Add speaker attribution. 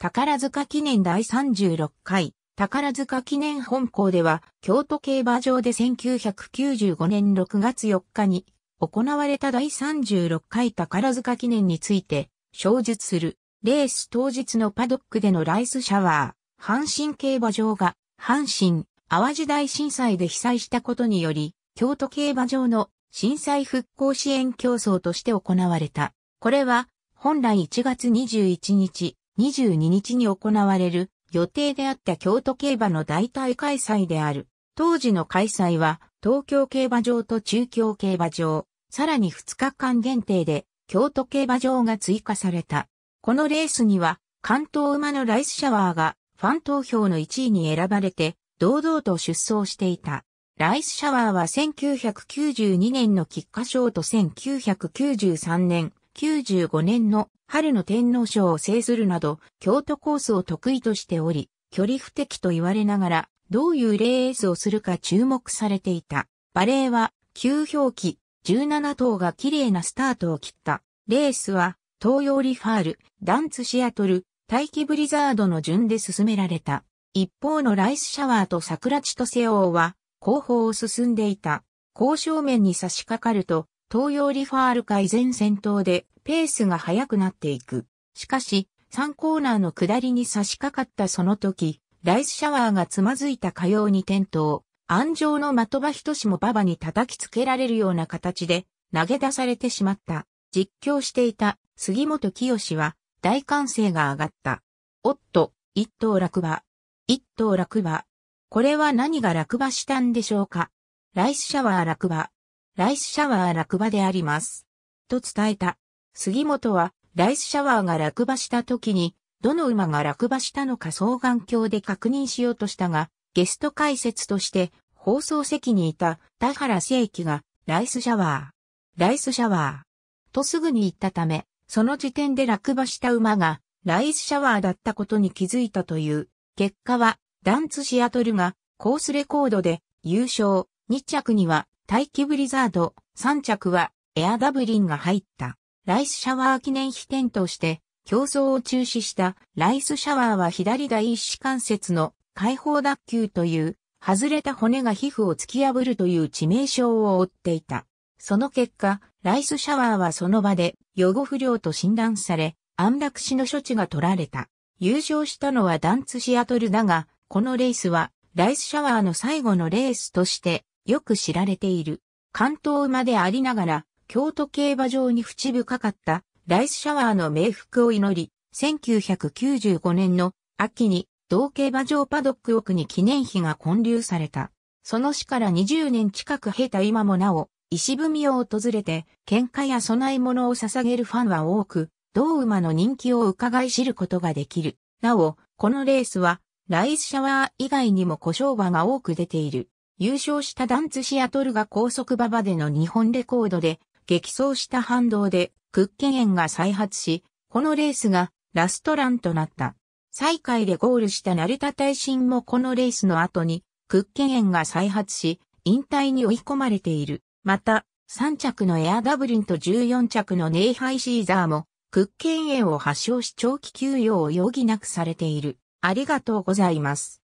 Speaker 1: 宝塚記念第36回、宝塚記念本校では、京都競馬場で1995年6月4日に、行われた第36回宝塚記念について、小述する、レース当日のパドックでのライスシャワー、阪神競馬場が、阪神、淡路大震災で被災したことにより、京都競馬場の震災復興支援競争として行われた。これは、本来1月21日、22日に行われる予定であった京都競馬の代替開催である。当時の開催は東京競馬場と中京競馬場、さらに2日間限定で京都競馬場が追加された。このレースには関東馬のライスシャワーがファン投票の1位に選ばれて堂々と出走していた。ライスシャワーは1992年の菊花賞と1993年、95年の春の天皇賞を制するなど、京都コースを得意としており、距離不適と言われながら、どういうレースをするか注目されていた。バレーは、9表記、17頭が綺麗なスタートを切った。レースは、東洋リファール、ダンツシアトル、大気ブリザードの順で進められた。一方のライスシャワーと桜地とセオーは、後方を進んでいた。交渉面に差し掛かると、東洋リファール海前先頭で、ペースが速くなっていく。しかし、3コーナーの下りに差し掛かったその時、ライスシャワーがつまずいたかように転倒。安城の的場と志も馬場に叩きつけられるような形で投げ出されてしまった。実況していた杉本清は大歓声が上がった。おっと、一等落馬。一等落馬。これは何が落馬したんでしょうかライスシャワー落馬。ライスシャワー落馬であります。と伝えた。杉本は、ライスシャワーが落馬した時に、どの馬が落馬したのか双眼鏡で確認しようとしたが、ゲスト解説として、放送席にいた田原聖樹が、ライスシャワー、ライスシャワー、とすぐに言ったため、その時点で落馬した馬が、ライスシャワーだったことに気づいたという、結果は、ダンツシアトルが、コースレコードで、優勝、2着には、大気ブリザード、3着は、エアダブリンが入った。ライスシャワー記念碑店として競争を中止したライスシャワーは左第一指関節の解放脱臼という外れた骨が皮膚を突き破るという致命傷を負っていた。その結果、ライスシャワーはその場で予後不良と診断され、安楽死の処置が取られた。優勝したのはダンツシアトルだが、このレースはライスシャワーの最後のレースとしてよく知られている。関東馬でありながら、京都競馬場に淵深かったライスシャワーの冥福を祈り、1995年の秋に同競馬場パドック奥に記念碑が建立された。その死から20年近く経た今もなお、石踏みを訪れて、喧嘩や備え物を捧げるファンは多く、同馬の人気を伺い知ることができる。なお、このレースは、ライスシャワー以外にも故障馬が多く出ている。優勝したダンツシアトルが高速馬場での日本レコードで、激走した反動でクッケゲンが再発し、このレースがラストランとなった。最下位でゴールした成田大臣もこのレースの後にクッケゲンが再発し、引退に追い込まれている。また、3着のエアダブリンと14着のネイハイシーザーも、クッケン炎を発症し長期休養を余儀なくされている。ありがとうございます。